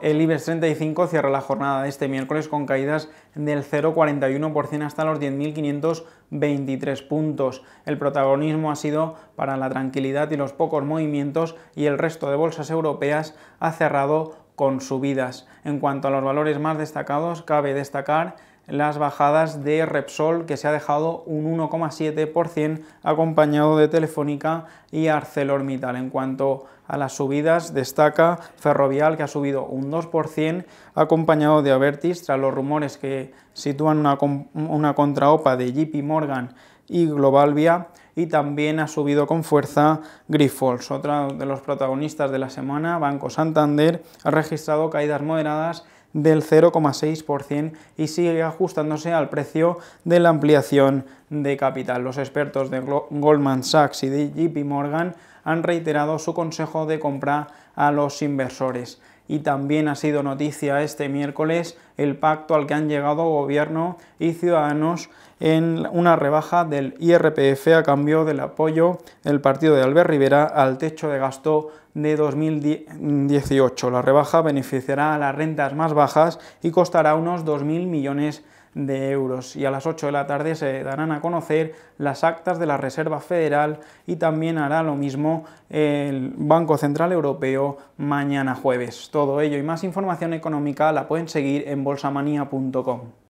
El IBEX 35 cierra la jornada de este miércoles con caídas del 0,41% hasta los 10.523 puntos. El protagonismo ha sido para la tranquilidad y los pocos movimientos y el resto de bolsas europeas ha cerrado con subidas. En cuanto a los valores más destacados, cabe destacar las bajadas de Repsol, que se ha dejado un 1,7% acompañado de Telefónica y ArcelorMittal. En cuanto a las subidas, destaca Ferrovial, que ha subido un 2%, acompañado de Avertis, tras los rumores que sitúan una, contraopa de JP Morgan y Globalvia, y también ha subido con fuerza Grifols. Otra de los protagonistas de la semana, Banco Santander, ha registrado caídas moderadas del 0,6% y sigue ajustándose al precio de la ampliación de capital. Los expertos de Goldman Sachs y de JP Morgan han reiterado su consejo de compra a los inversores y también ha sido noticia este miércoles el pacto al que han llegado gobierno y ciudadanos en una rebaja del IRPF a cambio del apoyo del partido de Albert Rivera al techo de gasto de 2018. La rebaja beneficiará a las rentas más bajas y costará unos 2.000 millones de euros y a las 8 de la tarde se darán a conocer las actas de la Reserva Federal y también hará lo mismo el Banco Central Europeo mañana jueves. Todo ello y más información económica la pueden seguir en bolsamanía.com.